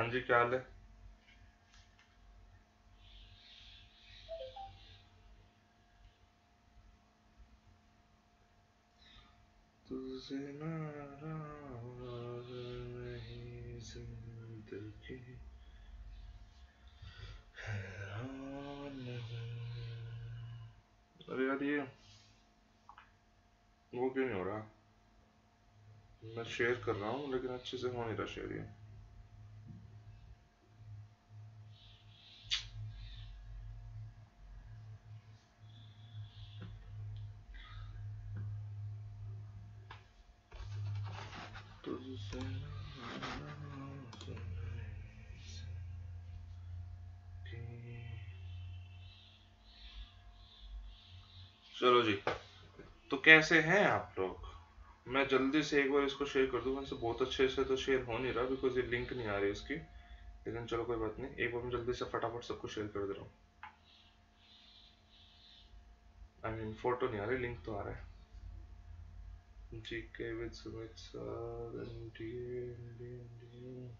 हाँ जी क्या हाल है तुझे नाराज नहीं जिंदगी अरे यार ये वो क्यों नहीं हो रहा मैं शेयर कर रहा हूँ लेकिन अच्छे से हो नहीं रहा शेयर ये कैसे हैं आप लोग मैं जल्दी से एक बार इसको शेयर कर दूँ वैसे बहुत अच्छे से तो शेयर हो नहीं रहा बिकॉज ये लिंक नहीं आ रही इसकी लेकिन चलो कोई बात नहीं एक बार मैं जल्दी से फटाफट सबको शेयर कर दे रहा हूँ आई मीन फोटो नहीं आ रही लिंक तो आ रहा है G K with Sumit sir N D N D N D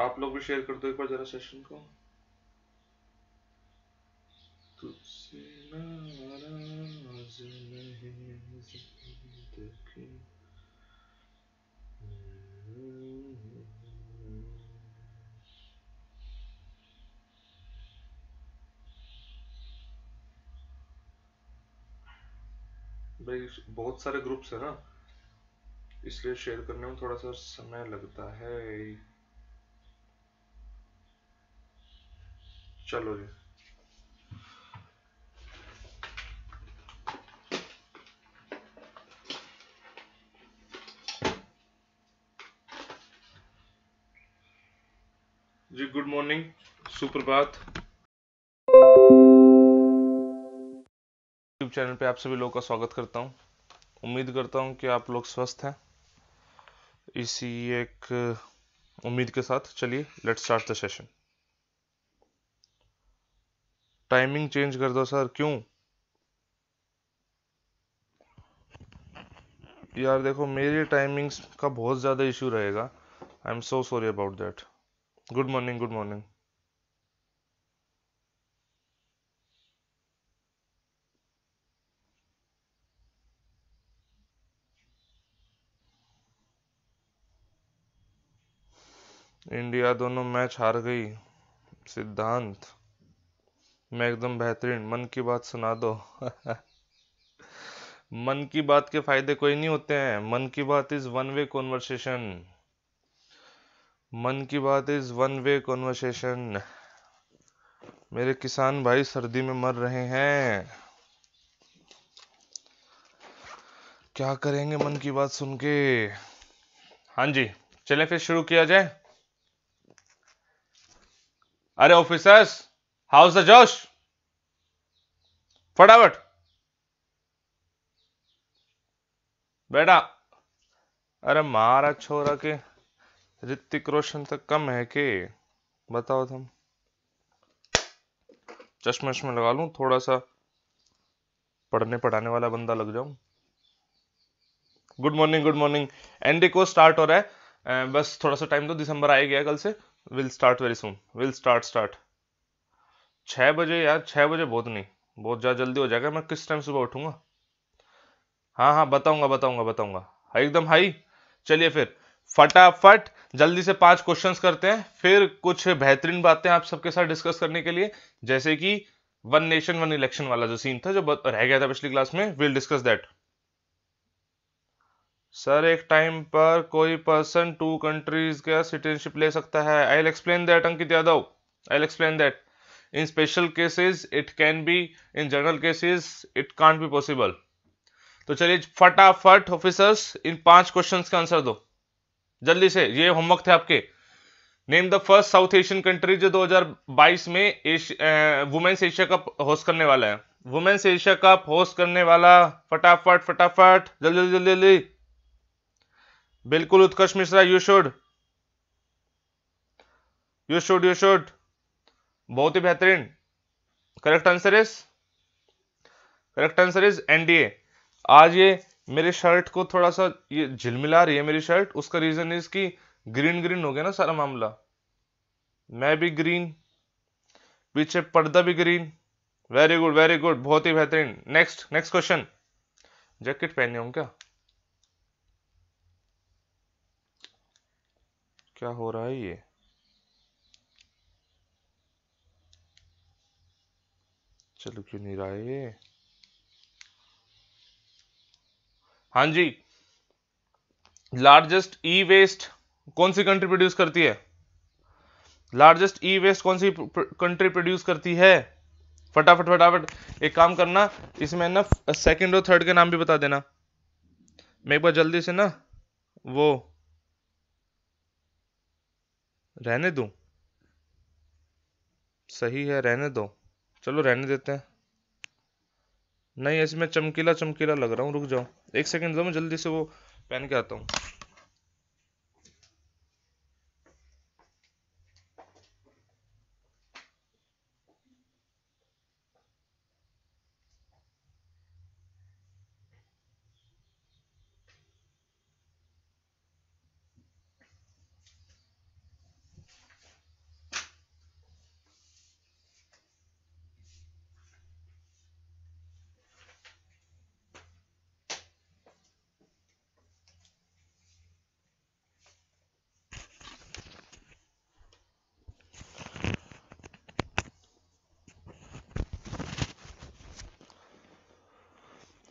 आप लोग भी शेयर कर दो एक बार जरा सेशन को भाई बहुत सारे ग्रुप्स है ना इसलिए शेयर करने में थोड़ा सा समय लगता है चलो जी जी गुड मॉर्निंग सुप्रभात यूट्यूब चैनल पे आप सभी लोगों का स्वागत करता हूँ उम्मीद करता हूँ कि आप लोग स्वस्थ हैं इसी एक उम्मीद के साथ चलिए let's start the session timing change कर दो सर क्यों यार देखो मेरे टाइमिंग्स का बहुत ज़्यादा इशू रहेगा I am so sorry about that good morning good morning India दोनों मैच हार गई सिद्धांत मैं एकदम बेहतरीन मन की बात सुना दो मन की बात के फायदे कोई नहीं होते हैं मन की बात इज वन वे कॉन्वर्सेशन मन की बात इज वन वे कॉन्वर्सेशन मेरे किसान भाई सर्दी में मर रहे हैं क्या करेंगे मन की बात सुन के हाँ जी चले फिर शुरू किया जाए अरे ऑफिसर्स हाउस द जोश फटाफट बेटा अरे मारा छोरा के ऋतिक रोशन तक कम है के बताओ तुम चश्मे चश्मे लगा लू थोड़ा सा पढ़ने पढ़ाने वाला बंदा लग जाऊं good morning good morning ND को स्टार्ट हो रहा है बस थोड़ा सा टाइम दो दिसंबर आ गया कल से will start very soon will start start छः बजे यार छः बजे बहुत नहीं बहुत ज़्यादा जल्दी हो जाएगा मैं किस टाइम सुबह उठूँगा हाँ हाँ बताऊँगा बताऊँगा बताऊँगा हाई एकदम हाई चलिए फिर फटाफट जल्दी से पांच क्वेश्चंस करते हैं फिर कुछ बेहतरीन बातें आप सबके साथ डिस्कस करने के लिए जैसे कि वन नेशन वन इलेक्शन वाला जो सीन था जो रह गया था पिछली क्लास में विल डिस्कस दैट सर एक टाइम पर कोई पर्सन टू कंट्रीज का सिटीजनशिप ले सकता है I'll explain that Ankit Yadav I'll explain that in special cases it can be in general cases it can't be possible तो चलिए फटाफट ऑफिसर्स इन पांच क्वेश्चन का आंसर दो जल्दी से ये होमवर्क थे आपके name the first South Asian country जो 2022 में वुमेन्स एशिया कप होस्ट करने वाला है वुमेन्स एशिया कप होस्ट करने वाला फटाफट फटाफट जल्दी जल्दी जल्दी जल्दी बिल्कुल Utkarsh Mishra you should you should you should बहुत ही बेहतरीन correct answer is correct answer is NDA आज ये मेरे शर्ट को थोड़ा सा ये झिलमिला रही है मेरी शर्ट उसका रीजन इज कि ग्रीन ग्रीन हो गया ना सारा मामला मैं भी ग्रीन पीछे पर्दा भी green very good very good बहुत ही बेहतरीन नेक्स्ट नेक्स्ट क्वेश्चन जैकेट पहने हूं क्या क्या हो रहा है ये चल क्यों नहीं रहा है हाँ जी लार्जेस्ट ई वेस्ट कौन सी कंट्री प्रोड्यूस करती है लार्जेस्ट ई वेस्ट कौन सी कंट्री प्रोड्यूस करती है फटाफट फटाफट एक काम करना इसमें ना सेकंड और थर्ड के नाम भी बता देना मैं एक बार जल्दी से ना वो रहने दू सही है रहने दो चलो रहने देते हैं नहीं ऐसे मैं चमकीला चमकीला लग रहा हूँ रुक जाओ एक सेकंड दो मैं जल्दी से वो पहन के आता हूँ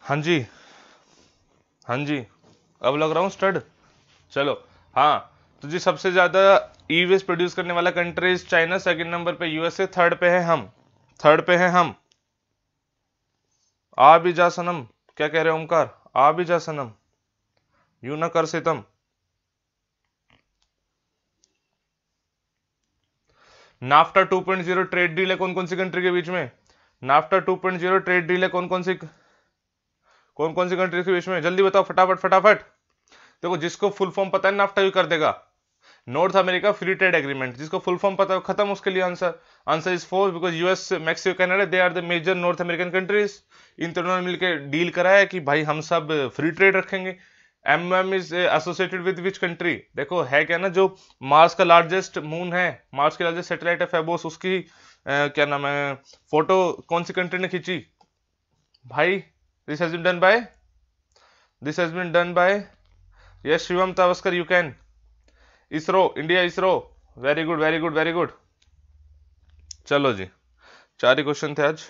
हाँ जी हाँ जी अब लग रहा हूँ स्टड चलो हाँ तो जी सबसे ज़्यादा ई वेस्ट प्रोड्यूस करने वाला कंट्रीज चाइना सेकंड नंबर पे यूएसए थर्ड पे है हम थर्ड पे है हम आ भी जा सनम क्या कह रहे हो ओंकार आ भी जा सनम यू ना कर सितम नाफ्टा 2.0 ट्रेड डील है कौन कौन सी कंट्री के बीच में नाफ्टा 2.0 ट्रेड डील है कौन कौन सी कौन कौन सी कंट्रीज के बीच में जल्दी बताओ फटाफट फटाफट देखो जिसको फुल फॉर्म पता है नाफ्टा भी कर देगा North America free trade agreement जिसको फुल फॉर्म पता है खत्म उसके लिए answer answer is four because US Mexico Canada they are the major North American countries इन तीनों ने मिलकर डील कराया कि भाई हम सब फ्री ट्रेड रखेंगे M M is associated with which country देखो है क्या ना जो मार्स का लार्जेस्ट मून है मार्स के लार्जेस्ट सेटेलाइट है फेबोस उसकी आ, uh, क्या नाम है फोटो कौन सी कंट्री ने खींची भाई this has been done by this has been done by yes shivam tavaskar you can isro india isro very good very good very good चलो जी चार ही क्वेश्चन थे आज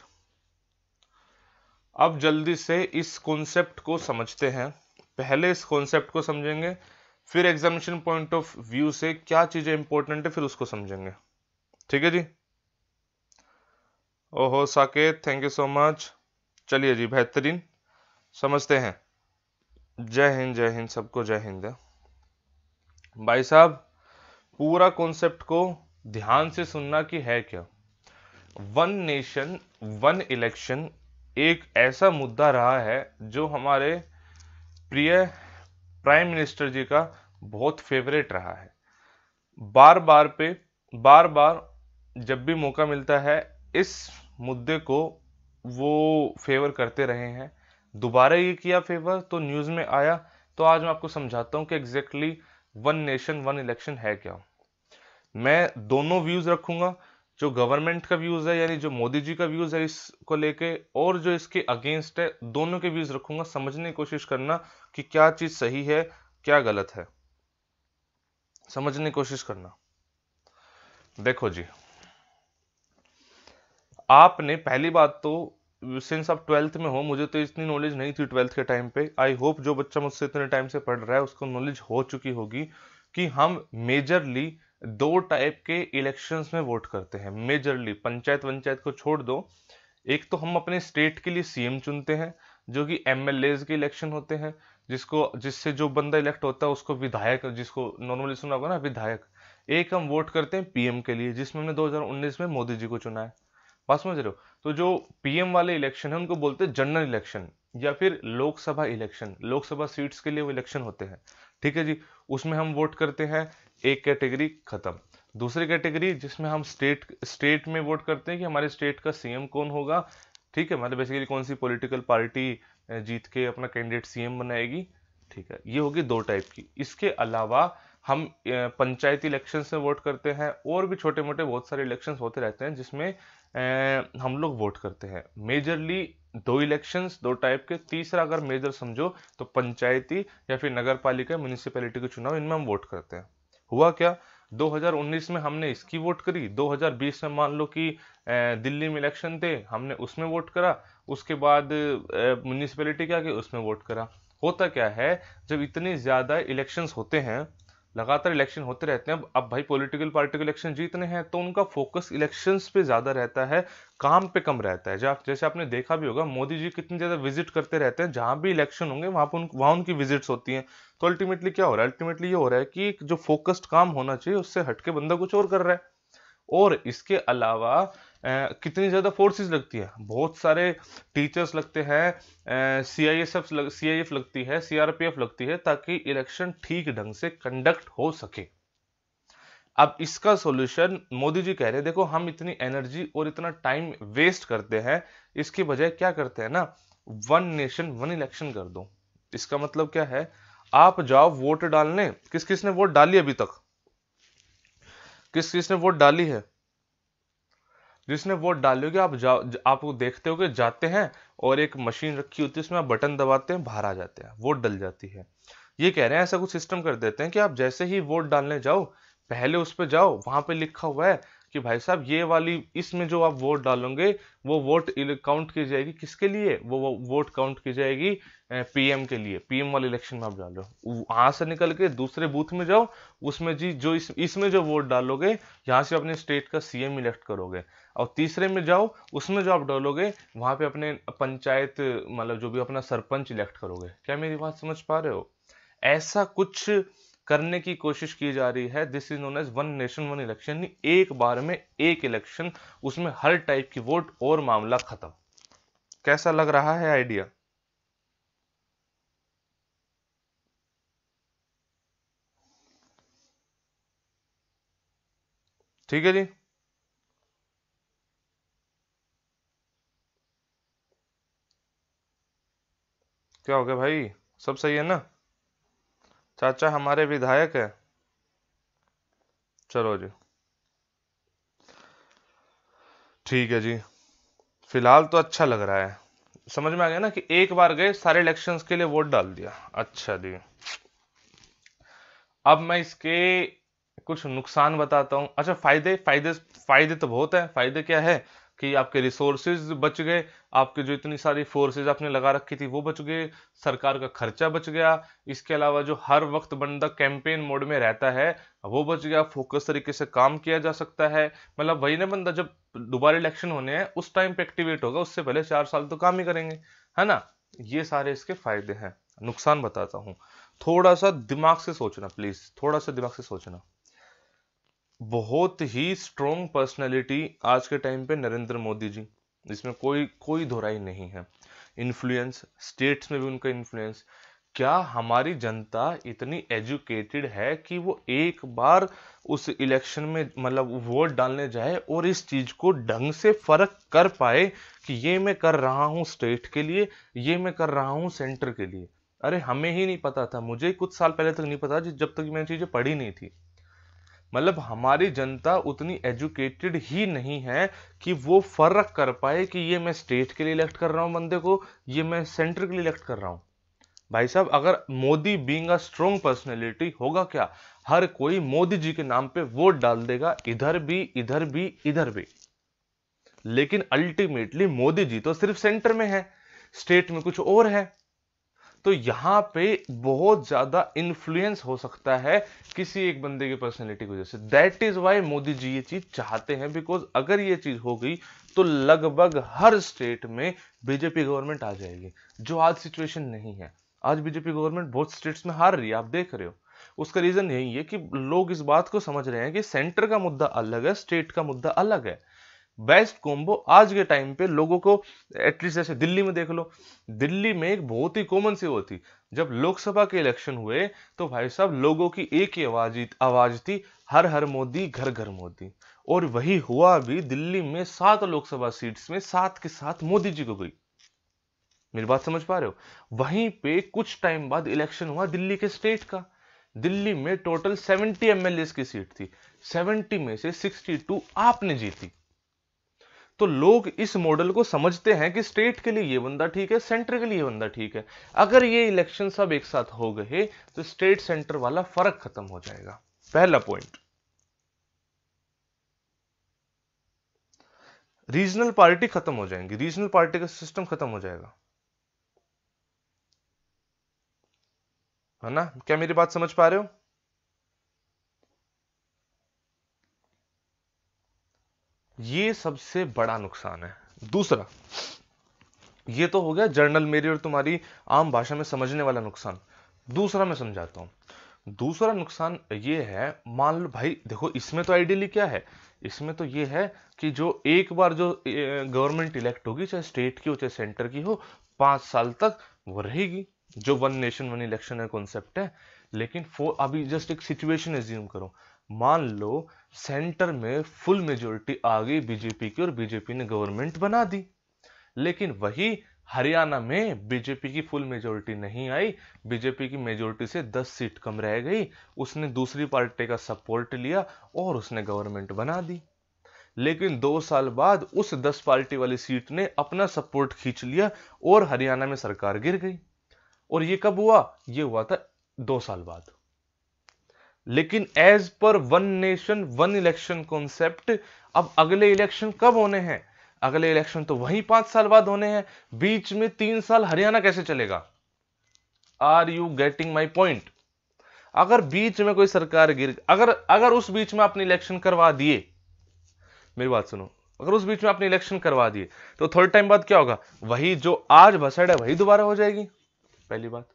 अब जल्दी से इस कॉन्सेप्ट को समझते हैं पहले इस कॉन्सेप्ट को समझेंगे फिर एग्जामिनेशन पॉइंट ऑफ व्यू से क्या चीजें इंपॉर्टेंट है फिर उसको समझेंगे ठीक है जी ओहो Saket thank you so much चलिए जी बेहतरीन समझते हैं जय हिंद जय हिंद सबको जय हिंद भाई साहब पूरा कॉन्सेप्ट को ध्यान से सुनना कि है क्या वन नेशन वन इलेक्शन एक ऐसा मुद्दा रहा है जो हमारे प्रिय प्राइम मिनिस्टर जी का बहुत फेवरेट रहा है बार बार पे बार बार जब भी मौका मिलता है इस मुद्दे को वो फेवर करते रहे हैं दोबारा ये किया फेवर तो न्यूज़ में आया तो आज मैं आपको समझाता हूँ कि exactly one nation one election है क्या मैं दोनों व्यूज़ रखूँगा जो गवर्नमेंट का व्यूज़ है यानी जो मोदी जी का व्यूज़ है इसको लेके और जो इसके अगेंस्ट है दोनों के व्यूज़ रखूँगा समझने की कोशिश करना कि क्या चीज़ सही है क्या गलत है समझने की कोशिश करना देखो जी आपने पहली बात तो सिंस आप ट्वेल्थ में हो मुझे तो इतनी नॉलेज नहीं थी ट्वेल्थ के टाइम पे आई होप जो बच्चा मुझसे इतने टाइम से पढ़ रहा है उसको नॉलेज हो चुकी होगी कि हम मेजरली दो टाइप के इलेक्शंस में वोट करते हैं मेजरली पंचायत वंचायत को छोड़ दो एक तो हम अपने स्टेट के लिए सीएम चुनते हैं जो कि एम के इलेक्शन होते हैं जिसको जिससे जो बंदा इलेक्ट होता है उसको विधायक जिसको नॉर्मली सुना होगा ना विधायक एक हम वोट करते हैं पीएम के लिए जिसमें हमने 2019 में मोदी जी को चुना है बात समझ रहे हो तो जो पीएम वाले इलेक्शन है उनको बोलते हैं जनरल इलेक्शन या फिर लोकसभा इलेक्शन लोकसभा सीट्स के लिए वो इलेक्शन होते हैं ठीक है जी उसमें हम वोट करते हैं एक कैटेगरी खत्म दूसरी कैटेगरी जिसमें हम स्टेट स्टेट में वोट करते हैं कि हमारे स्टेट का सीएम कौन होगा ठीक है मतलब बेसिकली कौन सी पॉलिटिकल पार्टी जीत के अपना कैंडिडेट सीएम बनाएगी ठीक है ये होगी दो टाइप की इसके अलावा हम पंचायती इलेक्शन में वोट करते हैं और भी छोटे मोटे बहुत सारे इलेक्शन होते रहते हैं जिसमें हम लोग वोट करते हैं मेजरली दो इलेक्शंस दो टाइप के तीसरा अगर मेजर समझो तो पंचायती या फिर नगर पालिका म्यूनिसिपैलिटी के चुनाव इनमें हम वोट करते हैं हुआ क्या 2019 में हमने इसकी वोट करी 2020 में मान लो कि दिल्ली में इलेक्शन थे हमने उसमें वोट करा उसके बाद म्यूनिसिपैलिटी क्या की उसमें वोट करा होता क्या है जब इतने ज़्यादा इलेक्शंस होते हैं लगातार इलेक्शन होते रहते हैं अब भाई पॉलिटिकल पार्टी के इलेक्शन जीतने हैं तो उनका फोकस इलेक्शंस पे ज़्यादा रहता है काम पे कम रहता है जैसे आपने देखा भी होगा मोदी जी कितनी ज़्यादा विजिट करते रहते हैं जहाँ भी इलेक्शन होंगे वहाँ पर उन वहाँ उनकी विजिट्स होती हैं तो अल्टीमेटली क्या हो रहा है अल्टीमेटली ये हो रहा है कि जो फोकस्ड काम होना चाहिए उससे हटके बंदा कुछ और कर रहा है और इसके अलावा कितनी ज़्यादा फोर्सेस लगती है बहुत सारे टीचर्स लगते हैं C I S F C I F लगती है सी आर पी एफ लगती है ताकि इलेक्शन ठीक ढंग से कंडक्ट हो सके अब इसका सॉल्यूशन मोदी जी कह रहे हैं देखो हम इतनी एनर्जी और इतना टाइम वेस्ट करते हैं इसकी बजाय क्या करते हैं ना वन नेशन वन इलेक्शन कर दो इसका मतलब क्या है आप जाओ वोट डालने किस किस ने वोट डाली अभी तक किस किस ने वोट डाली है जिसने वोट डालोगे आप जा, आप देखते हो कि जाते हैं और एक मशीन रखी होती है उसमें आप बटन दबाते हैं बाहर आ जाते हैं वोट डल जाती है ये कह रहे हैं ऐसा कुछ सिस्टम कर देते हैं कि आप जैसे ही वोट डालने जाओ पहले उस पर जाओ वहां पे लिखा हुआ है कि भाई साहब ये वाली इसमें जो आप वोट डालोगे वो वोट काउंट की जाएगी किसके लिए वो वो वोट काउंट की जाएगी पीएम के लिए पीएम वाले इलेक्शन में आप डाल रहे हो वहां से निकल के दूसरे बूथ में जाओ उसमें जी जो इस इसमें जो वोट डालोगे यहाँ से अपने स्टेट का सीएम इलेक्ट करोगे और तीसरे में जाओ उसमें जो आप डालोगे वहां पे अपने पंचायत मतलब जो भी अपना सरपंच इलेक्ट करोगे क्या मेरी बात समझ पा रहे हो ऐसा कुछ करने की कोशिश की जा रही है this is known as one nation one election एक बार में एक इलेक्शन उसमें हर टाइप की वोट और मामला खत्म कैसा लग रहा है आइडिया ठीक है जी क्या हो गया भाई सब सही है ना चाचा हमारे विधायक है चलो जी ठीक है जी फिलहाल तो अच्छा लग रहा है समझ में आ गया ना कि एक बार गए सारे इलेक्शंस के लिए वोट डाल दिया अच्छा जी अब मैं इसके कुछ नुकसान बताता हूँ अच्छा फायदे फायदे फायदे तो बहुत है फायदे क्या है कि आपके रिसोर्सेज बच गए आपके जो इतनी सारी फोर्सेज आपने लगा रखी थी वो बच गए सरकार का खर्चा बच गया इसके अलावा जो हर वक्त बंदा कैंपेन मोड में रहता है वो बच गया फोकस तरीके से काम किया जा सकता है मतलब वही ना बंदा जब दोबारा इलेक्शन होने हैं उस टाइम पे एक्टिवेट होगा उससे पहले चार साल तो काम ही करेंगे है ना ये सारे इसके फायदे हैं नुकसान बताता हूँ थोड़ा सा दिमाग से सोचना प्लीज थोड़ा सा दिमाग से सोचना बहुत ही स्ट्रॉन्ग पर्सनैलिटी आज के टाइम पे नरेंद्र मोदी जी इसमें कोई कोई दोहराई नहीं है इन्फ्लुएंस स्टेट्स में भी उनका इन्फ्लुएंस क्या हमारी जनता इतनी एजुकेटेड है कि वो एक बार उस इलेक्शन में मतलब वोट डालने जाए और इस चीज़ को ढंग से फ़र्क कर पाए कि ये मैं कर रहा हूँ स्टेट के लिए ये मैं कर रहा हूँ सेंटर के लिए अरे हमें ही नहीं पता था मुझे कुछ साल पहले तक नहीं पता जब तक मैंने चीज़ें पढ़ी नहीं थी मतलब हमारी जनता उतनी एजुकेटेड ही नहीं है कि वो फर्क कर पाए कि ये मैं स्टेट के लिए इलेक्ट कर रहा हूँ बंदे को ये मैं सेंटर के लिए इलेक्ट कर रहा हूँ भाई साहब अगर Modi being a strong personality होगा क्या हर कोई मोदी जी के नाम पे वोट डाल देगा इधर भी इधर भी इधर भी लेकिन अल्टीमेटली मोदी जी तो सिर्फ सेंटर में है स्टेट में कुछ और है तो यहाँ पे बहुत ज़्यादा इन्फ्लुएंस हो सकता है किसी एक बंदे की पर्सनैलिटी की वजह से that is why Modi ji ये चीज़ चाहते हैं बिकॉज अगर ये चीज़ हो गई तो लगभग हर स्टेट में बीजेपी गवर्नमेंट आ जाएगी जो आज सिचुएशन नहीं है आज बीजेपी गवर्नमेंट बहुत स्टेट्स में हार रही है आप देख रहे हो उसका रीज़न यही है कि लोग इस बात को समझ रहे हैं कि सेंटर का मुद्दा अलग है स्टेट का मुद्दा अलग है बेस्ट कॉम्बो आज के टाइम पे लोगों को एटलीस्ट जैसे दिल्ली में देख लो दिल्ली में एक बहुत ही कॉमन सी वो थी जब लोकसभा के इलेक्शन हुए तो भाई साहब लोगों की एक ही आवाज आवाज थी हर हर मोदी घर घर मोदी और वही हुआ भी दिल्ली में सात लोकसभा सीट्स में सात के साथ मोदी जी को गई मेरी बात समझ पा रहे हो वहीं पे कुछ टाइम बाद इलेक्शन हुआ दिल्ली के स्टेट का दिल्ली में टोटल सेवेंटी एमएलए की सीट थी सेवेंटी में से सिक्सटी आपने जीती तो लोग इस मॉडल को समझते हैं कि स्टेट के लिए ये बंदा ठीक है सेंटर के लिए बंदा ठीक है अगर ये इलेक्शन सब एक साथ हो गए तो स्टेट सेंटर वाला फर्क खत्म हो जाएगा पहला पॉइंट रीजनल पार्टी खत्म हो जाएंगी रीजनल पार्टी का सिस्टम खत्म हो जाएगा है ना क्या मेरी बात समझ पा रहे हो ये सबसे बड़ा नुकसान है दूसरा ये तो हो गया जर्नल मेरी और तुम्हारी आम भाषा में समझने वाला नुकसान दूसरा मैं समझाता हूं दूसरा नुकसान ये है मान लो भाई देखो इसमें तो आइडियली क्या है इसमें तो ये है कि जो एक बार जो गवर्नमेंट इलेक्ट होगी चाहे स्टेट की हो चाहे सेंटर की हो पांच साल तक वो रहेगी जो वन नेशन वन इलेक्शन है कॉन्सेप्ट है लेकिन फो अभी जस्ट एक सिचुएशन एज्यूम करो मान लो सेंटर में फुल मेजोरिटी आ गई बीजेपी की और बीजेपी ने गवर्नमेंट बना दी लेकिन वही हरियाणा में बीजेपी की फुल मेजोरिटी नहीं आई बीजेपी की मेजोरिटी से 10 सीट कम रह गई उसने दूसरी पार्टी का सपोर्ट लिया और उसने गवर्नमेंट बना दी लेकिन दो साल बाद उस 10 पार्टी वाली सीट ने अपना सपोर्ट खींच लिया और हरियाणा में सरकार गिर गई और ये कब हुआ ये हुआ था दो साल बाद लेकिन as per one nation one election concept अब अगले इलेक्शन कब होने हैं अगले इलेक्शन तो वही पांच साल बाद होने हैं बीच में तीन साल हरियाणा कैसे चलेगा are you getting my point अगर बीच में कोई सरकार गिर अगर अगर उस बीच में आपने इलेक्शन करवा दिए मेरी बात सुनो अगर उस बीच में आपने इलेक्शन करवा दिए तो थोड़े टाइम बाद क्या होगा वही जो आज भसड़ है वही दोबारा हो जाएगी पहली बात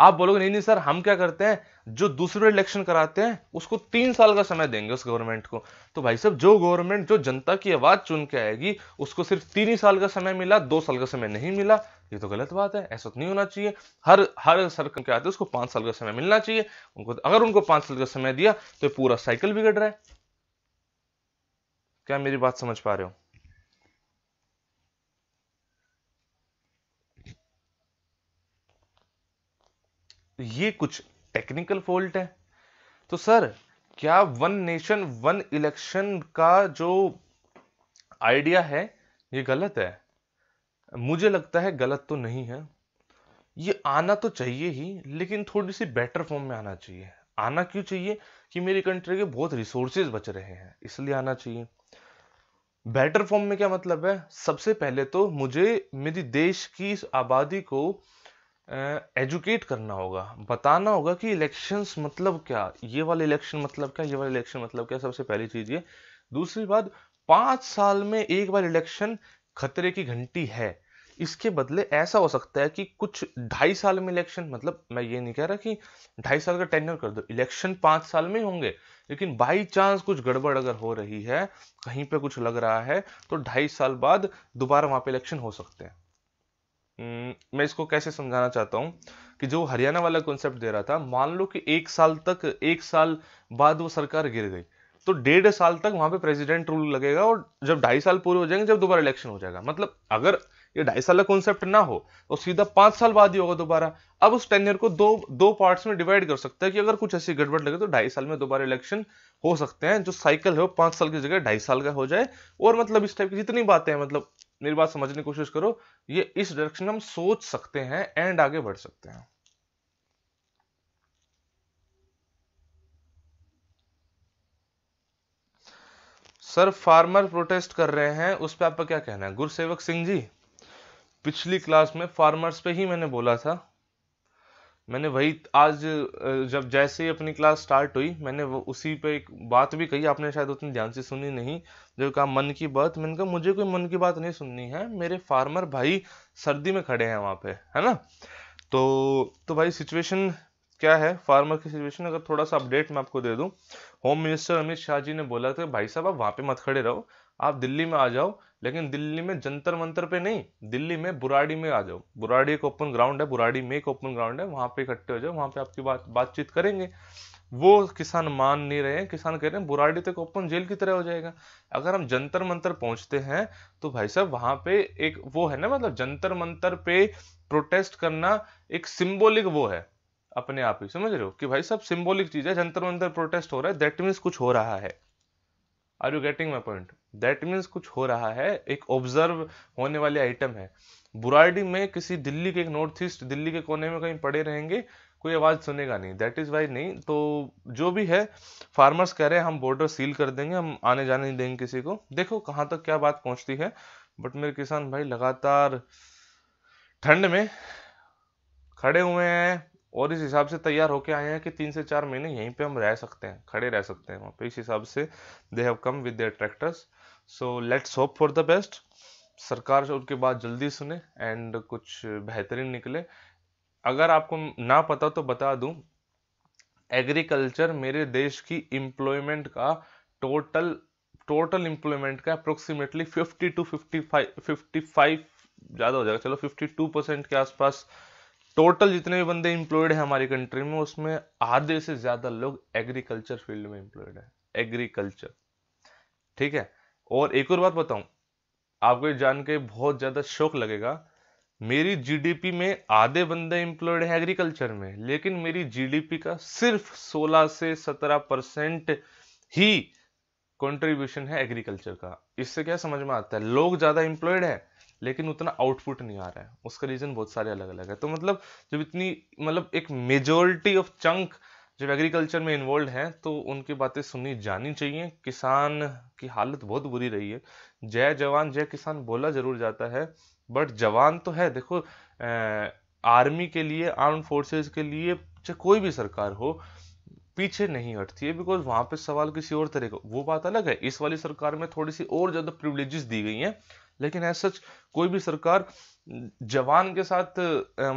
आप बोलोगे नहीं नहीं सर हम क्या करते हैं जो दूसरे इलेक्शन कराते हैं उसको तीन साल का समय देंगे उस गवर्नमेंट को तो भाई साहब जो गवर्नमेंट जो जनता की आवाज चुन के आएगी उसको सिर्फ तीन ही साल का समय मिला दो साल का समय नहीं मिला ये तो गलत बात है ऐसा तो नहीं होना चाहिए हर हर सरकार के आते उसको पांच साल का समय मिलना चाहिए उनको अगर उनको पांच साल का समय दिया तो पूरा साइकिल बिगड़ रहा है क्या मेरी बात समझ पा रहे हो तो ये कुछ टेक्निकल फॉल्ट है तो सर क्या वन नेशन वन इलेक्शन का जो आइडिया है ये गलत है मुझे लगता है गलत तो नहीं है ये आना तो चाहिए ही लेकिन थोड़ी सी बेटर फॉर्म में आना चाहिए आना क्यों चाहिए कि मेरी कंट्री के बहुत रिसोर्सेज बच रहे हैं इसलिए आना चाहिए बेटर फॉर्म में क्या मतलब है सबसे पहले तो मुझे मेरी देश की इस आबादी को एजुकेट करना होगा बताना होगा कि इलेक्शंस मतलब क्या ये वाले इलेक्शन मतलब क्या ये वाले इलेक्शन मतलब क्या सबसे पहली चीज़ ये दूसरी बात पांच साल में एक बार इलेक्शन खतरे की घंटी है इसके बदले ऐसा हो सकता है कि कुछ ढाई साल में इलेक्शन मतलब मैं ये नहीं कह रहा कि ढाई साल का टेंडर कर दो इलेक्शन पाँच साल में होंगे लेकिन बाई चांस कुछ गड़बड़ अगर हो रही है कहीं पे कुछ लग रहा है तो ढाई साल बाद दोबारा वहाँ पे इलेक्शन हो सकते हैं हम्म, मैं इसको कैसे समझाना चाहता हूँ कि जो हरियाणा वाला कॉन्सेप्ट दे रहा था मान लो कि एक साल तक एक साल बाद वो सरकार गिर गई तो डेढ़ साल तक वहां पे प्रेसिडेंट रूल लगेगा और जब ढाई साल पूरे हो जाएंगे जब दोबारा इलेक्शन हो जाएगा मतलब अगर ये ढाई साल का कॉन्सेप्ट ना हो तो सीधा पांच साल बाद ही होगा दोबारा अब उस टेन्यर को दो दो पार्ट्स में डिवाइड कर सकते हैं कि अगर कुछ ऐसी गड़बड़ लगे तो ढाई साल में दोबारा इलेक्शन हो सकते हैं जो साइकिल है वो पांच साल की जगह ढाई साल का हो जाए और मतलब इस टाइप की जितनी बातें हैं मतलब मेरी बात समझने की कोशिश करो ये इस डायरेक्शन हम सोच सकते हैं एंड आगे बढ़ सकते हैं सर फार्मर प्रोटेस्ट कर रहे हैं उस पर आपका क्या कहना है गुरुसेवक सिंह जी पिछली क्लास में फार्मर्स पे ही मैंने बोला था मैंने वही आज जब जैसे ही अपनी क्लास स्टार्ट हुई मैंने वो उसी पे एक बात भी कही आपने शायद उतनी ध्यान से सुनी नहीं जो कहा मन की बात मैंने कहा मुझे कोई मन की बात नहीं सुननी है मेरे फार्मर भाई सर्दी में खड़े हैं वहाँ पे है ना तो तो भाई सिचुएशन क्या है फार्मर की सिचुएशन अगर थोड़ा सा अपडेट मैं आपको दे दूँ होम मिनिस्टर अमित शाह जी ने बोला था भाई साहब आप वहाँ पे मत खड़े रहो आप दिल्ली में आ जाओ लेकिन दिल्ली में जंतर मंतर पे नहीं दिल्ली में बुराड़ी में आ जाओ बुराड़ी एक ओपन ग्राउंड है बुराड़ी में एक ओपन ग्राउंड है वहां पे इकट्ठे हो जाओ वहां पे आपकी बात बातचीत करेंगे वो किसान मान नहीं रहे किसान कह रहे हैं बुराड़ी तक ओपन जेल की तरह हो जाएगा अगर हम जंतर मंतर पहुंचते हैं तो भाई साहब वहां पे एक वो है ना मतलब जंतर मंतर पे प्रोटेस्ट करना एक सिंबॉलिक वो है अपने आप ही समझ रहे हो कि भाई साहब सिंबॉलिक चीज है जंतर मंतर प्रोटेस्ट हो रहा है दैट मीन्स कुछ हो रहा है are you getting my point that means कुछ हो रहा है एक ऑब्जर्व होने वाले आइटम है बुराडी में किसी दिल्ली के एक नॉर्थ ईस्ट दिल्ली के कोने में कहीं पड़े रहेंगे कोई आवाज़ सुनेगा नहीं दैट इज़ वाई नहीं तो जो भी है फार्मर्स कह रहे हैं हम बॉर्डर सील कर देंगे हम आने जाने नहीं देंगे किसी को देखो कहाँ तक तो क्या बात पहुँचती है बट मेरे किसान भाई लगातार ठंड में खड़े हुए हैं और इस हिसाब से तैयार होके आए हैं कि तीन से चार महीने यहीं पे हम रह सकते हैं खड़े रह सकते हैं वहाँ पे इस हिसाब से they have come with their tractors so let's hope for the best सरकार उनके बाद जल्दी सुने एंड कुछ बेहतरीन निकले अगर आपको ना पता तो बता दूं एग्रीकल्चर मेरे देश की एम्प्लॉयमेंट का टोटल टोटल एम्प्लॉयमेंट का approximately fifty two fifty five fifty five ज़्यादा हो जाएगा चलो फिफ्टी टू परसेंट के आसपास टोटल जितने भी बंदे इंप्लॉयड हैं हमारी कंट्री में उसमें आधे से ज्यादा लोग एग्रीकल्चर फील्ड में इंप्लॉयड है एग्रीकल्चर ठीक है और एक और बात बताऊं आपको ये जान के बहुत ज्यादा शौक लगेगा मेरी जीडीपी में आधे बंदे इंप्लॉयड है एग्रीकल्चर में लेकिन मेरी जीडीपी का सिर्फ 16 से 17 परसेंट ही कंट्रीब्यूशन है एग्रीकल्चर का इससे क्या समझ में आता है लोग ज्यादा इंप्लॉयड है लेकिन उतना आउटपुट नहीं आ रहा है उसका रीज़न बहुत सारे अलग अलग है तो मतलब जब इतनी मतलब एक मेजोरिटी ऑफ चंक जब एग्रीकल्चर में इन्वॉल्व हैं तो उनकी बातें सुनी जानी चाहिए किसान की हालत बहुत बुरी रही है जय जवान जय किसान बोला जरूर जाता है बट जवान तो है देखो आ, आर्मी के लिए आर्म फोर्सेस के लिए चाहे कोई भी सरकार हो पीछे नहीं हटती है बिकॉज वहाँ पे सवाल किसी और तरह का वो बात अलग है इस वाली सरकार में थोड़ी सी और ज़्यादा प्रिवलेजेस दी गई हैं लेकिन एज सच कोई भी सरकार जवान के साथ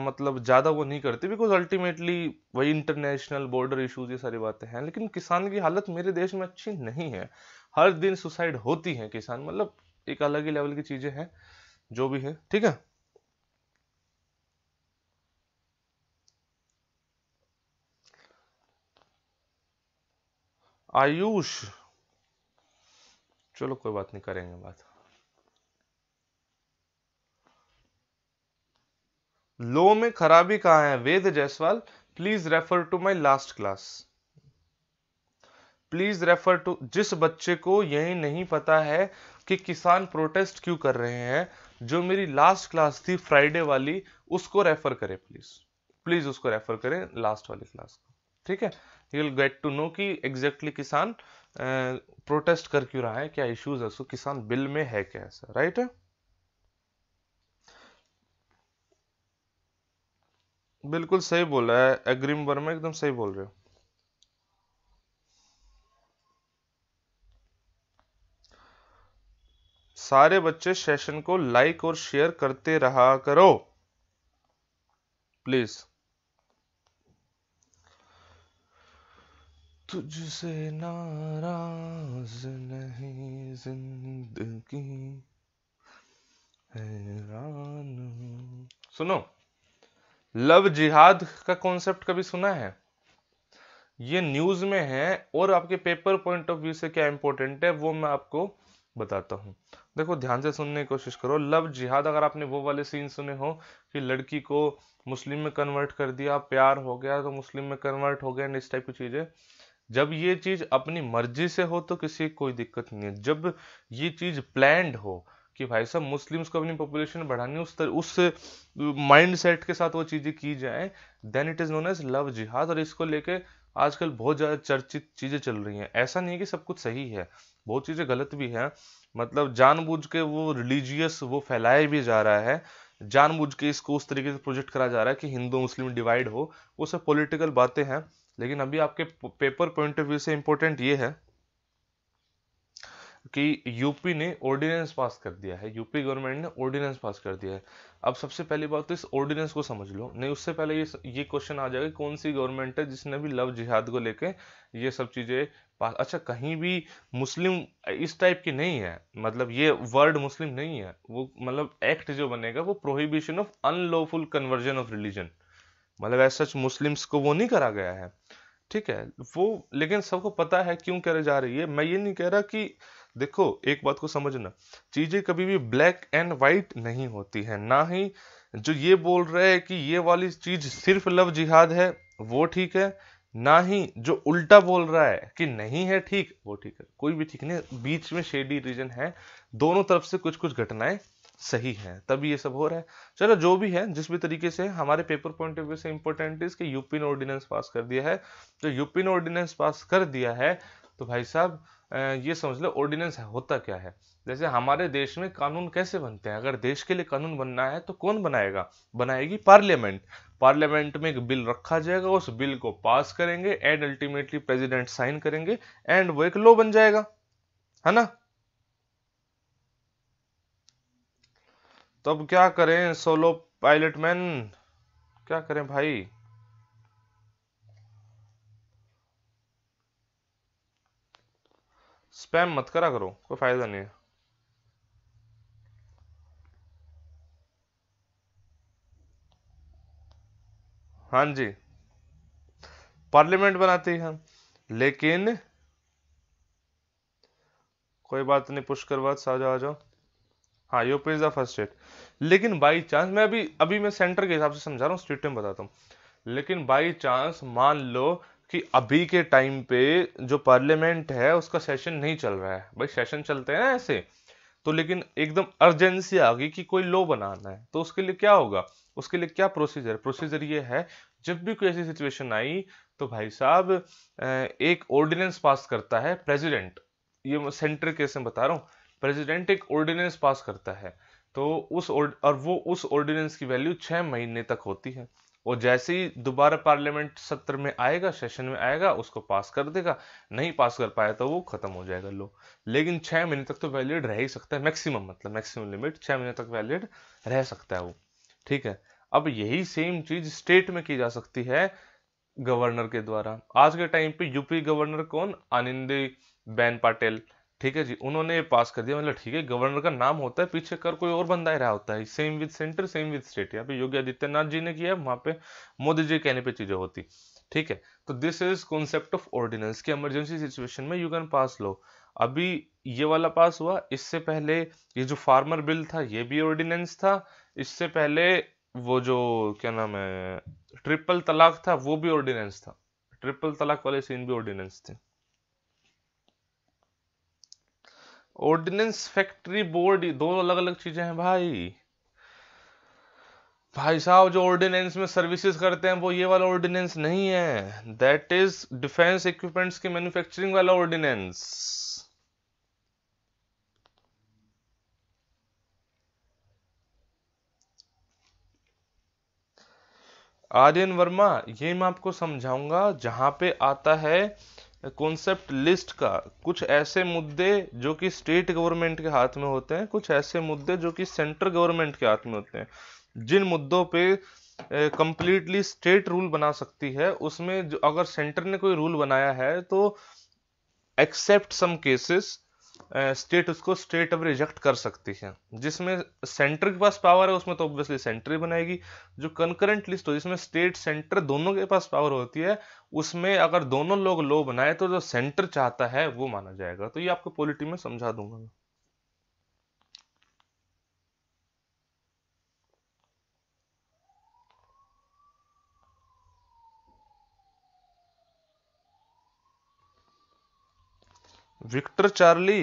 मतलब ज़्यादा वो नहीं करती बिकॉज अल्टीमेटली वही इंटरनेशनल बॉर्डर इश्यूज ये सारी बातें हैं लेकिन किसान की हालत मेरे देश में अच्छी नहीं है हर दिन सुसाइड होती है किसान मतलब एक अलग ही लेवल की चीज़ें हैं जो भी है ठीक है आयुष चलो कोई बात नहीं करेंगे बात लो में खराबी कहाँ है Ved Jaiswal please refer to my last class please refer to जिस बच्चे को यही नहीं पता है कि किसान प्रोटेस्ट क्यों कर रहे हैं जो मेरी लास्ट क्लास थी फ्राइडे वाली उसको रेफर करें प्लीज प्लीज उसको रेफर करें लास्ट वाली क्लास को ठीक है you will get to know कि एग्जैक्टली किसान प्रोटेस्ट कर क्यों रहा है क्या इश्यूज है सो किसान बिल में है क्या ऐसा राइट है बिल्कुल सही बोल रहा है अग्रिम वर्मा एकदम सही बोल रहे हो सारे बच्चे सेशन को लाइक और शेयर करते रहा करो प्लीज तुझसे नाराज नहीं जिंदगी हैरान सुनो लव जिहाद का कॉन्सेप्ट कभी सुना है ये न्यूज में है और आपके पेपर पॉइंट ऑफ व्यू से क्या इंपॉर्टेंट है वो मैं आपको बताता हूँ देखो ध्यान से सुनने की कोशिश करो लव जिहाद अगर आपने वो वाले सीन सुने हो कि लड़की को मुस्लिम में कन्वर्ट कर दिया प्यार हो गया तो मुस्लिम में कन्वर्ट हो गया इस टाइप की चीज़ें जब ये चीज़ अपनी मर्जी से हो तो किसी कोई दिक्कत नहीं है जब ये चीज़ प्लैंड हो कि भाई साहब मुस्लिम्स को अपनी पॉपुलेशन बढ़ानी उस तर, उस माइंड सेट के साथ वो चीज़ें की जाए then it is known as love जिहाद और इसको लेके आजकल बहुत ज़्यादा चर्चित चीज़ें चल रही हैं ऐसा नहीं है कि सब कुछ सही है बहुत चीज़ें गलत भी हैं मतलब जानबूझ के वो रिलीजियस वो फैलाया भी जा रहा है जानबूझ के इसको उस तरीके से प्रोजेक्ट करा जा रहा है कि हिंदू मुस्लिम डिवाइड हो वो सब पॉलिटिकल बातें हैं लेकिन अभी आपके पेपर पॉइंट ऑफ व्यू से इम्पोर्टेंट ये है कि यूपी ने ऑर्डिनेंस पास कर दिया है यूपी गवर्नमेंट ने ऑर्डिनेंस पास कर दिया है अब सबसे पहली बात तो इस ऑर्डिनेंस को समझ लो नहीं उससे पहले ये ये क्वेश्चन आ जाएगा कौन सी गवर्नमेंट है जिसने भी लव जिहाद को लेके ये सब चीज़ें पास अच्छा कहीं भी मुस्लिम इस टाइप की नहीं है मतलब ये वर्ड मुस्लिम नहीं है वो मतलब एक्ट जो बनेगा वो prohibition of unlawful conversion of religion मतलब एज सच मुस्लिम्स को वो नहीं करा गया है ठीक है वो लेकिन सबको पता है क्यों करे जा रही है मैं ये नहीं कह रहा कि देखो एक बात को समझना चीजें कभी भी ब्लैक एंड व्हाइट नहीं होती है ना ही जो ये बोल रहे हैं कि ये वाली चीज सिर्फ लव जिहाद है वो ठीक है ना ही जो उल्टा बोल रहा है कि नहीं है ठीक वो ठीक है कोई भी ठीक नहीं बीच में शेडी रीजन है दोनों तरफ से कुछ कुछ घटनाएं सही है तभी ये सब हो रहा है चलो जो भी है जिस भी तरीके से हमारे पेपर पॉइंट ऑफ व्यू से इंपॉर्टेंट इज कि यूपी ने ऑर्डिनेंस पास कर दिया है तो यूपी ने ऑर्डिनेंस पास कर दिया है तो भाई साहब ये समझ लो ऑर्डिनेंस होता क्या है जैसे हमारे देश में कानून कैसे बनते हैं अगर देश के लिए कानून बनना है तो कौन बनाएगा बनाएगी पार्लियामेंट पार्लियामेंट में एक बिल रखा जाएगा उस बिल को पास करेंगे एंड अल्टीमेटली प्रेसिडेंट साइन करेंगे एंड वो एक लॉ बन जाएगा है ना तो अब क्या करें सोलो पायलट मैन क्या करें भाई स्पैम मत करा करो कोई फायदा नहीं है हाँ जी पार्लियामेंट बनाती है लेकिन कोई बात नहीं पुष्कर बात आ जाओ आ जाओ हाँ UP is the first state लेकिन बाई चांस मैं अभी अभी मैं सेंटर के हिसाब से समझा रहा हूँ स्टेट में बताता हूँ लेकिन बाई चांस मान लो कि अभी के टाइम पे जो पार्लियामेंट है उसका सेशन नहीं चल रहा है भाई सेशन चलते हैं ना ऐसे तो लेकिन एकदम अर्जेंसी आ गई कि कोई लॉ बनाना है तो उसके लिए क्या होगा उसके लिए क्या प्रोसीजर प्रोसीजर ये है जब भी कोई ऐसी सिचुएशन आई तो भाई साहब एक ऑर्डिनेंस पास करता है प्रेसिडेंट ये मैं सेंटर केस में बता रहा हूँ प्रेसिडेंट एक ऑर्डिनेंस पास करता है तो उस और वो उस ऑर्डिनेंस की वैल्यू छः महीने तक होती है वो जैसे ही दोबारा पार्लियामेंट सत्र में आएगा सेशन में आएगा उसको पास कर देगा नहीं पास कर पाया तो वो खत्म हो जाएगा लो लेकिन छः महीने तक तो वैलिड रह ही सकता है मैक्सिमम मतलब मैक्सिमम लिमिट छः महीने तक वैलिड रह सकता है वो ठीक है अब यही सेम चीज स्टेट में की जा सकती है गवर्नर के द्वारा आज के टाइम पे यूपी गवर्नर कौन आनंदी बैन पाटिल ठीक है जी उन्होंने पास कर दिया मतलब ठीक है गवर्नर का नाम होता है पीछे कर कोई और बंदा ही रहा होता है same with centre same with state यहाँ पे योगी आदित्यनाथ जी ने किया वहां पे मोदी जी कहने पे चीजें होती ठीक है तो this is concept of ordinance की इमरजेंसी सिचुएशन में यू कैन पास लो अभी ये वाला पास हुआ इससे पहले ये जो फार्मर बिल था ये भी ऑर्डिनेंस था इससे पहले वो जो क्या नाम है ट्रिपल तलाक था वो भी ऑर्डिनेंस था ट्रिपल तलाक वाले सीन भी ऑर्डिनेंस थे ऑर्डिनेंस फैक्ट्री बोर्ड दो अलग अलग चीजें हैं भाई भाई साहब जो ऑर्डिनेंस में सर्विसेज करते हैं वो ये वाला ऑर्डिनेंस नहीं है दैट इज डिफेंस इक्विपमेंट्स की मैन्युफैक्चरिंग वाला ऑर्डिनेंस आर्यन वर्मा ये मैं आपको समझाऊंगा जहां पे आता है कॉन्सेप्ट लिस्ट का कुछ ऐसे मुद्दे जो कि स्टेट गवर्नमेंट के हाथ में होते हैं कुछ ऐसे मुद्दे जो कि सेंट्रल गवर्नमेंट के हाथ में होते हैं जिन मुद्दों पे कंप्लीटली स्टेट रूल बना सकती है उसमें जो अगर सेंटर ने कोई रूल बनाया है तो एक्सेप्ट सम केसेस स्टेट उसको स्ट्रेट अब रिजेक्ट कर सकती है जिसमें सेंटर के पास पावर है उसमें तो ऑब्वियसली सेंटर ही बनाएगी जो कंकरेंट लिस्ट हो जिसमें स्टेट सेंटर दोनों के पास पावर होती है उसमें अगर दोनों लोग लो बनाए तो जो सेंटर चाहता है वो माना जाएगा तो ये आपको पॉलिटी में समझा दूंगा मैं Victor Charlie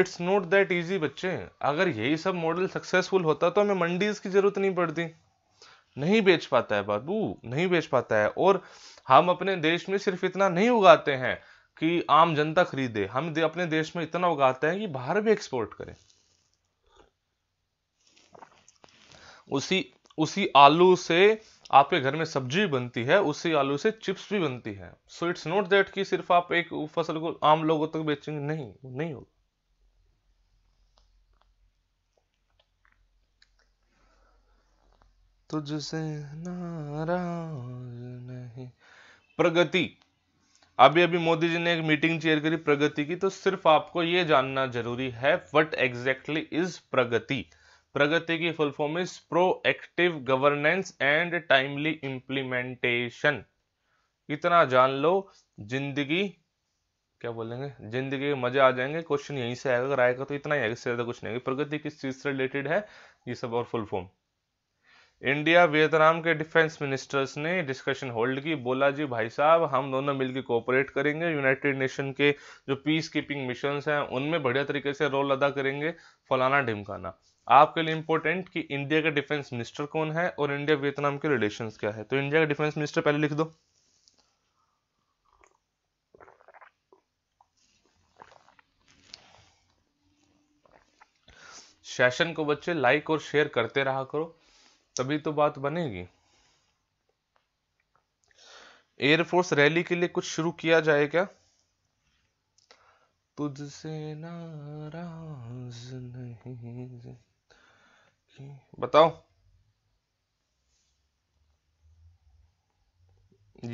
it's not that easy बच्चे अगर यही सब मॉडल सक्सेसफुल होता तो हमें मंडीज की जरूरत नहीं पड़ती नहीं बेच पाता है बाबू नहीं बेच पाता है और हम अपने देश में सिर्फ इतना नहीं उगाते हैं कि आम जनता खरीदे हम दे, अपने देश में इतना उगाते हैं कि बाहर भी एक्सपोर्ट करें उसी उसी आलू से आपके घर में सब्जी बनती है उसी आलू से चिप्स भी बनती है सो इट्स नॉट दैट कि सिर्फ आप एक फसल को आम लोगों तक बेचेंगे नहीं नहीं होगा तुझसे नाराज नहीं प्रगति अभी अभी मोदी जी ने एक मीटिंग चेयर करी प्रगति की तो सिर्फ आपको ये जानना जरूरी है what exactly is Pragati Pragati की full form is active governance and timely implementation इतना जान लो जिंदगी क्या बोलेंगे जिंदगी के मजे आ जाएंगे क्वेश्चन यहीं से आएगा अगर आएगा तो इतना ही आएगा इससे ज्यादा कुछ नहीं प्रगति किस चीज से रिलेटेड है ये सब और फुल फॉर्म इंडिया वियतनाम के डिफेंस मिनिस्टर्स ने डिस्कशन होल्ड की बोला जी भाई साहब हम दोनों मिलकर कोऑपरेट करेंगे यूनाइटेड नेशन के जो पीस कीपिंग मिशन हैं उनमें बढ़िया तरीके से रोल अदा करेंगे फलाना ढिमकाना आपके लिए इंपॉर्टेंट कि इंडिया के डिफेंस मिनिस्टर कौन है और इंडिया वियतनाम के रिलेशन क्या है तो इंडिया का डिफेंस मिनिस्टर पहले लिख दो सेशन को बच्चे लाइक और शेयर करते रहा करो तभी तो बात बनेगी एयरफोर्स रैली के लिए कुछ शुरू किया जाए क्या तुझसे नाराज नहीं बताओ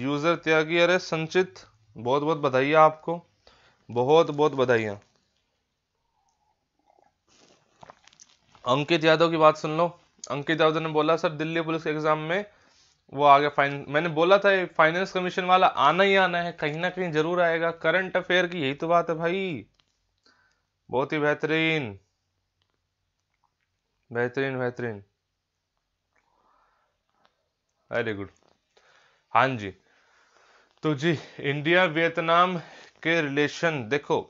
यूजर त्यागी अरे संचित बहुत बहुत बधाई आपको बहुत बहुत बधाइया अंकित यादव की बात सुन लो अंकित यादव ने बोला सर दिल्ली पुलिस एग्जाम में वो आगे फाइन मैंने बोला था फाइनेंस कमीशन वाला आना ही आना है कहीं ना कहीं जरूर आएगा करंट अफेयर की यही तो बात है भाई बहुत ही बेहतरीन बेहतरीन बेहतरीन वेरी गुड हाँ जी तो जी इंडिया वियतनाम के रिलेशन देखो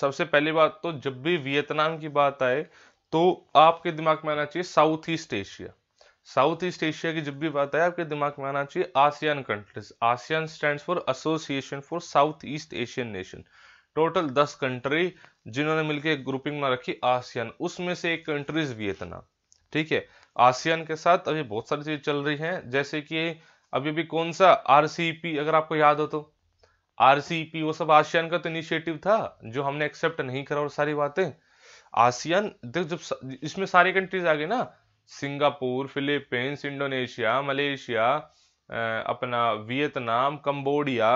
सबसे पहली बात तो जब भी वियतनाम की बात आए तो आपके दिमाग में आना चाहिए south east Asia south east Asia की जब भी बात आए आपके दिमाग में आना चाहिए ASEAN countries ASEAN stand for association for south east Asian nation total दस कंट्री जिन्होंने मिलकर एक ग्रुपिंग में रखी आसियान उसमें से एक कंट्रीज वियतनाम ठीक है आसियान के साथ अभी बहुत सारी चीज चल रही हैं जैसे कि अभी भी कौन सा आर e अगर आपको याद हो तो आर e वो सब आसियान का तो इनिशिएटिव था जो हमने एक्सेप्ट नहीं करा और सारी बातें आसियान देख जब इसमें सारी कंट्रीज आ गई ना सिंगापुर फिलीपींस इंडोनेशिया मलेशिया अपना वियतनाम कंबोडिया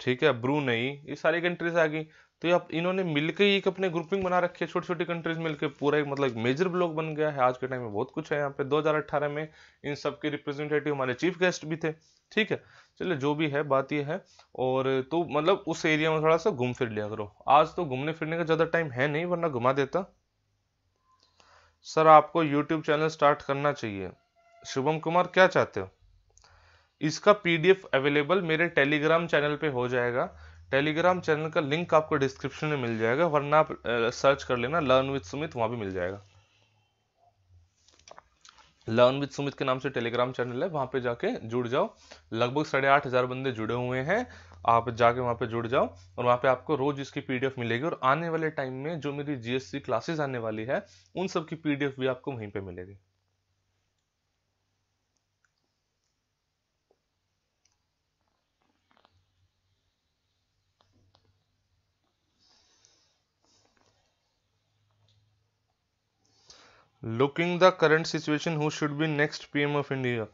ठीक है ब्रूनई ये सारी कंट्रीज आ गई तो ये इन्होंने मिलकर ही एक अपने ग्रुपिंग बना रखी है छोटी छोटी कंट्रीज मिलकर पूरा एक मतलब मेजर ब्लॉक बन गया है आज के टाइम में बहुत कुछ है यहाँ पे 2018 में इन सब के रिप्रेजेंटेटिव हमारे चीफ गेस्ट भी थे ठीक है चलिए जो भी है बात ये है और तो मतलब उस एरिया में थोड़ा सा घूम फिर लिया करो आज तो घूमने फिरने का ज़्यादा टाइम है नहीं वरना घुमा देता सर आपको यूट्यूब चैनल स्टार्ट करना चाहिए शुभम कुमार क्या चाहते हो इसका पीडीएफ अवेलेबल मेरे टेलीग्राम चैनल पे हो जाएगा टेलीग्राम चैनल का लिंक आपको डिस्क्रिप्शन में मिल जाएगा वरना आप सर्च कर लेना लर्न विद सुमित वहां भी मिल जाएगा लर्न विद सुमित के नाम से टेलीग्राम चैनल है वहां पे जाके जुड़ जाओ लगभग साढ़े आठ हज़ार बंदे जुड़े हुए हैं आप जाके वहां पे जुड़ जाओ और वहां पे आपको रोज़ इसकी पीडीएफ मिलेगी और आने वाले टाइम में जो मेरी जीएससी क्लासेस आने वाली है उन सब की पीडीएफ भी आपको वहीं पे मिलेगी looking the current situation who should be next PM of India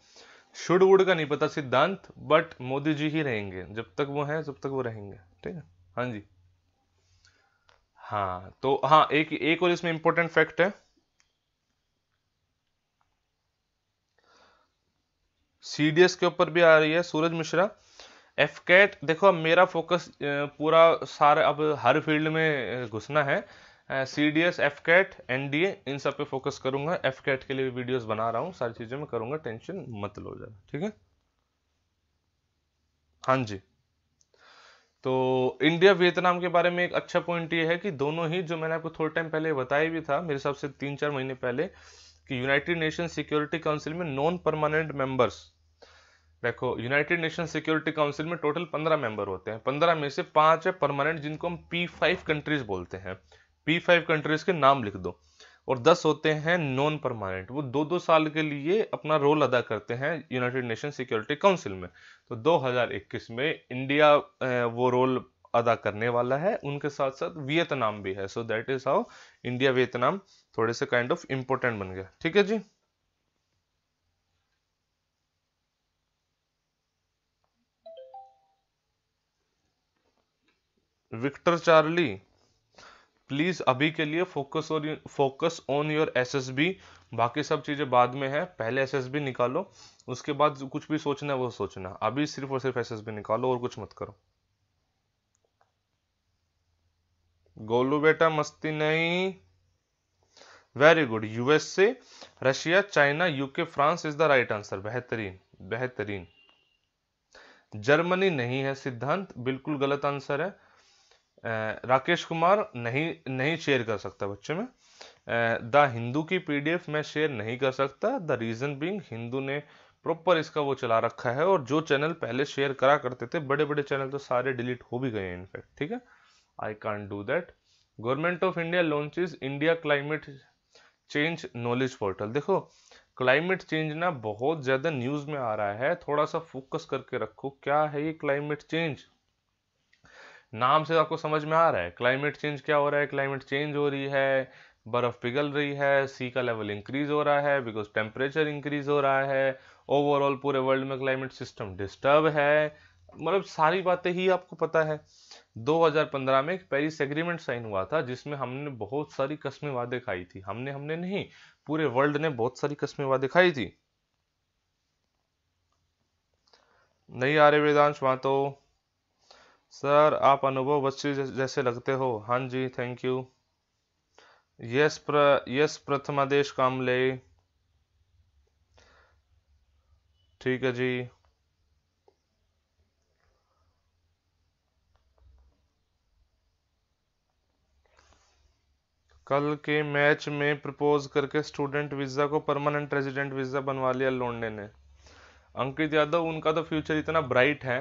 should would का नहीं पता सिद्धांत बट मोदी जी ही रहेंगे जब तक वो हैं जब तक वो रहेंगे ठीक है हाँ जी हाँ तो हाँ एक एक और इसमें इंपॉर्टेंट फैक्ट है सीडीएस के ऊपर भी आ रही है सूरज मिश्रा एफ कैट देखो अब मेरा फोकस पूरा सारे अब हर फील्ड में घुसना है C D S F CAT N D A इन सब पे फोकस करूंगा एफ कैट के लिए भी वीडियोस बना रहा हूँ सारी चीज़ें मैं करूंगा टेंशन मत लो ज़्यादा ठीक है हाँ जी तो इंडिया वियतनाम के बारे में एक अच्छा पॉइंट ये है कि दोनों ही जो मैंने आपको थोड़े टाइम पहले बताया भी था मेरे हिसाब से तीन चार महीने पहले कि यूनाइटेड नेशन सिक्योरिटी काउंसिल में नॉन परमानेंट मेंबर्स देखो यूनाइटेड नेशन सिक्योरिटी काउंसिल में टोटल पंद्रह मेंबर होते हैं पंद्रह में से पांच है परमानेंट जिनको हम पी फाइव कंट्रीज बोलते हैं पी फाइव कंट्रीज के नाम लिख दो और दस होते हैं नॉन परमानेंट वो दो दो साल के लिए अपना रोल अदा करते हैं यूनाइटेड नेशन सिक्योरिटी काउंसिल में तो 2021 में इंडिया वो रोल अदा करने वाला है उनके साथ साथ वियतनाम भी है so that is how India Vietnam थोड़े से काइंड ऑफ इंपोर्टेंट बन गया ठीक है जी विक्टर चार्ली प्लीज़ अभी के लिए फोकस और फोकस ऑन योर एसएसबी बाकी सब चीज़ें बाद में है पहले एसएसबी निकालो उसके बाद कुछ भी सोचना है वो सोचना अभी सिर्फ और सिर्फ एसएसबी निकालो और कुछ मत करो गोलू बेटा मस्ती नहीं very good USA Russia China UK France is the right answer बेहतरीन बेहतरीन जर्मनी नहीं है सिद्धांत बिल्कुल गलत आंसर है राकेश कुमार नहीं नहीं शेयर कर सकता बच्चे में द हिंदू की पीडीएफ मैं शेयर नहीं कर सकता द रीज़न बिंग हिंदू ने प्रॉपर इसका वो चला रखा है और जो चैनल पहले शेयर करा करते थे बड़े बड़े चैनल तो सारे डिलीट हो भी गए हैं इनफैक्ट ठीक है I can do that government of India launches India climate change knowledge portal देखो क्लाइमेट चेंज ना बहुत ज़्यादा न्यूज़ में आ रहा है थोड़ा सा फोकस करके रखो क्या है ये क्लाइमेट चेंज नाम से आपको समझ में आ रहा है क्लाइमेट चेंज क्या हो रहा है क्लाइमेट चेंज हो रही है बर्फ़ पिघल रही है सी का लेवल इंक्रीज हो रहा है बिकॉज टेम्परेचर इंक्रीज हो रहा है ओवरऑल पूरे वर्ल्ड में क्लाइमेट सिस्टम डिस्टर्ब है मतलब सारी बातें ही आपको पता है 2015 में एक पेरिस एग्रीमेंट साइन हुआ था जिसमें हमने बहुत सारी कस्में वादे खाई थी हमने हमने नहीं पूरे वर्ल्ड ने बहुत सारी कस्में वादे खाई थी नहीं आ रहे वेदांश वहां तो सर आप अनुभव बच्ची जैसे लगते हो हाँ जी थैंक यू यस प्र यस प्रथमादेश ले ठीक है जी कल के मैच में प्रपोज करके स्टूडेंट वीज़ा को परमानेंट रेजिडेंट वीज़ा बनवा लिया लोंडे ने अंकित यादव उनका तो फ्यूचर इतना ब्राइट है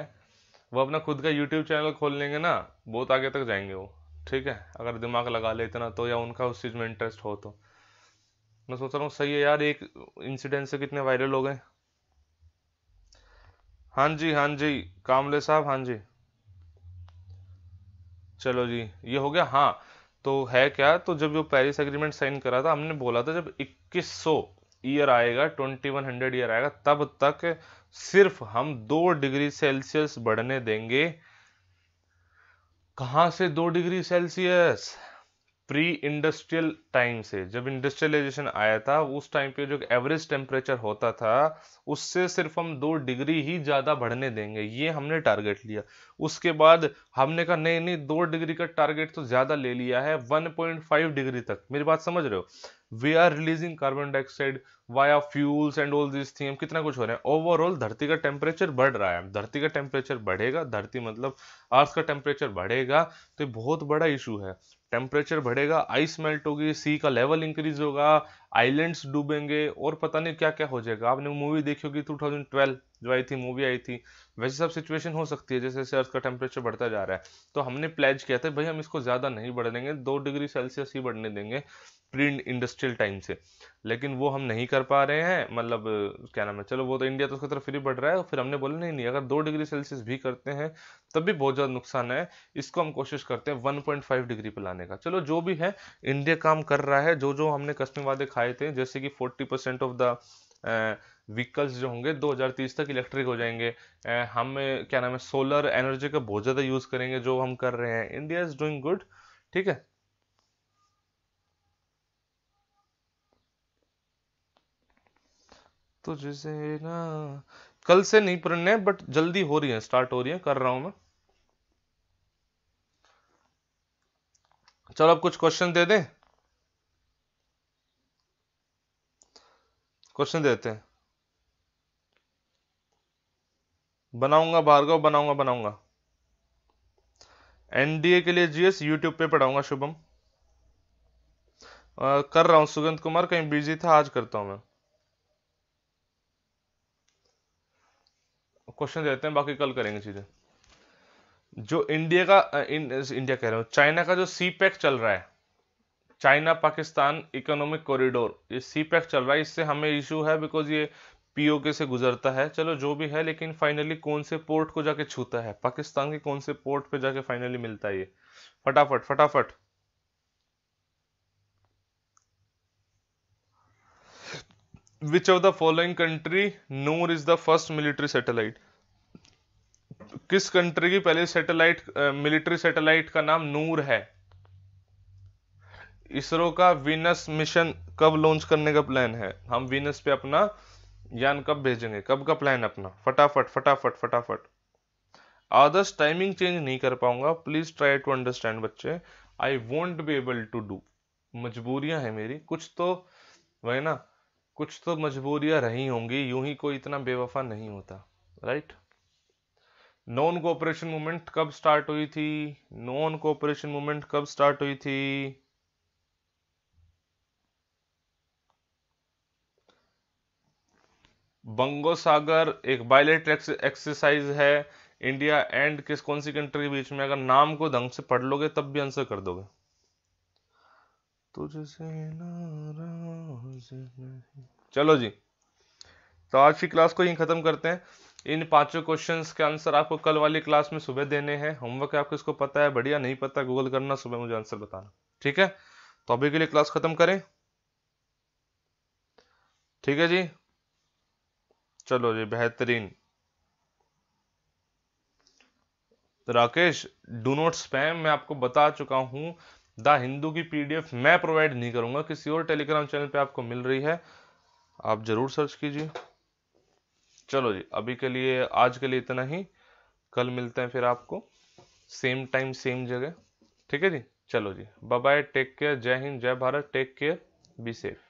वो अपना खुद का यूट्यूब चैनल खोल लेंगे ना बहुत आगे तक जाएंगे वो ठीक है अगर दिमाग लगा ले इतना तो या उनका उस चीज़ में इंटरेस्ट हो तो मैं सोच रहा हूँ सही है यार एक इंसिडेंट से कितने वायरल हो गए हाँ जी हाँ जी कामले साहब हाँ जी चलो जी ये हो गया हाँ तो है क्या तो जब जो पेरिस एग्रीमेंट साइन करा था हमने बोला था जब 2100 ईयर आएगा 2100 ईयर आएगा तब तक सिर्फ हम दो डिग्री सेल्सियस बढ़ने देंगे कहाँ से दो degree Celsius pre industrial time से जब इंडस्ट्रियलाइजेशन आया था उस टाइम पे जो एवरेज टेम्परेचर होता था उससे सिर्फ हम दो डिग्री ही ज़्यादा बढ़ने देंगे ये हमने टारगेट लिया उसके बाद हमने कहा नहीं नहीं दो डिग्री का टारगेट तो ज़्यादा ले लिया है 1.5 डिग्री तक मेरी बात समझ रहे हो we are releasing carbon dioxide via fuels and all this thing कितना कुछ हो रहा है ओवरऑल धरती का टेम्परेचर बढ़ रहा है धरती का टेम्परेचर बढ़ेगा धरती मतलब अर्थ का टेम्परेचर बढ़ेगा तो ये बहुत बड़ा इशू है टेम्परेचर बढ़ेगा आइस मेल्ट होगी सी का लेवल इंक्रीज होगा आइलैंड्स डूबेंगे और पता नहीं क्या क्या हो जाएगा आपने मूवी देखी होगी 2012 जो आई थी मूवी आई थी वैसे सब सिचुएशन हो सकती है जैसे जैसे अर्थ का टेम्परेचर बढ़ता जा रहा है तो हमने प्लेज किया था भाई हम इसको ज़्यादा नहीं बढ़ देंगे दो डिग्री सेल्सियस ही बढ़ने देंगे प्री इंडस्ट्रियल टाइम से लेकिन वो हम नहीं कर पा रहे हैं मतलब क्या नाम है चलो वो तो इंडिया तो उसकी तरफ फिर बढ़ रहा है फिर हमने बोला नहीं नहीं अगर दो डिग्री सेल्सियस भी करते हैं तब भी बहुत ज़्यादा नुकसान है इसको हम कोशिश करते हैं वन डिग्री पर लाने का चलो जो भी है इंडिया काम कर रहा है जो जो हमने कश्मीर वादे खाए थे जैसे कि फोर्टी ऑफ द व्हीकल्स जो होंगे 2030 तक इलेक्ट्रिक हो जाएंगे हम क्या नाम है सोलर एनर्जी का बहुत ज़्यादा यूज़ करेंगे जो हम कर रहे हैं इंडिया इज डूइंग गुड ठीक है तो जैसे ना कल से नहीं पढ़ने बट जल्दी हो रही है स्टार्ट हो रही है कर रहा हूं मैं चलो अब कुछ क्वेश्चन दे दें क्वेश्चन देते हैं बनाऊंगा भार्गव बनाऊंगा बनाऊंगा एनडीए के लिए जीएस यूट्यूब पे पढ़ाऊंगा शुभम आ, कर रहा हूं सुगंध कुमार कहीं बिजी था आज करता हूं मैं क्वेश्चन देते हैं बाकी कल करेंगे चीजें जो इंडिया का इन, इंडिया कह रहा हूं चाइना का जो सी पैक चल रहा है चाइना पाकिस्तान इकोनॉमिक कॉरिडोर ये सी पैक चल रहा है इससे हमें इशू है बिकॉज ये पीओके से गुजरता है चलो जो भी है लेकिन फाइनली कौन से पोर्ट को जाके छूता है पाकिस्तान के कौन से पोर्ट पे जाके फाइनली मिलता है ये फटाफट फटाफट which of the following country नूर is the first military satellite किस कंट्री की पहले सैटेलाइट मिलिट्री सैटेलाइट का नाम नूर है इसरो का वीनस मिशन कब लॉन्च करने का प्लान है हम वीनस पे अपना यान कब भेजेंगे कब का प्लान अपना फटाफट फटाफट फटाफट आदर्श टाइमिंग चेंज नहीं कर पाऊंगा प्लीज ट्राई टू अंडरस्टैंड बच्चे I won't be able to do मजबूरियां हैं मेरी कुछ तो वही ना कुछ तो मजबूरियां रही होंगी यूं ही कोई इतना बेवफा नहीं होता राइट नॉन कोऑपरेशन मूवमेंट कब स्टार्ट हुई थी नॉन कोऑपरेशन मूवमेंट कब स्टार्ट हुई थी बंगो सागर एक बायलेट एक्सरसाइज है इंडिया एंड किस कौन सी कंट्री के बीच में अगर नाम को ढंग से पढ़ लोगे तब भी आंसर कर दोगे तुझसे चलो जी तो आज की क्लास को यही ख़त्म करते हैं इन पांचों क्वेश्चंस के आंसर आपको कल वाली क्लास में सुबह देने हैं होमवर्क आपको इसको पता है बढ़िया नहीं पता गूगल करना सुबह मुझे आंसर बताना ठीक है तो अभी के लिए क्लास ख़त्म करें ठीक है जी चलो जी बेहतरीन तो राकेश डू नॉट स्पैम मैं आपको बता चुका हूं द हिंदू की पीडीएफ मैं प्रोवाइड नहीं करूंगा किसी और टेलीग्राम चैनल पे आपको मिल रही है आप ज़रूर सर्च कीजिए चलो जी अभी के लिए आज के लिए इतना ही कल मिलते हैं फिर आपको सेम टाइम सेम जगह ठीक है जी चलो जी बाय बाय टेक केयर जय हिंद जय Bharat take care be safe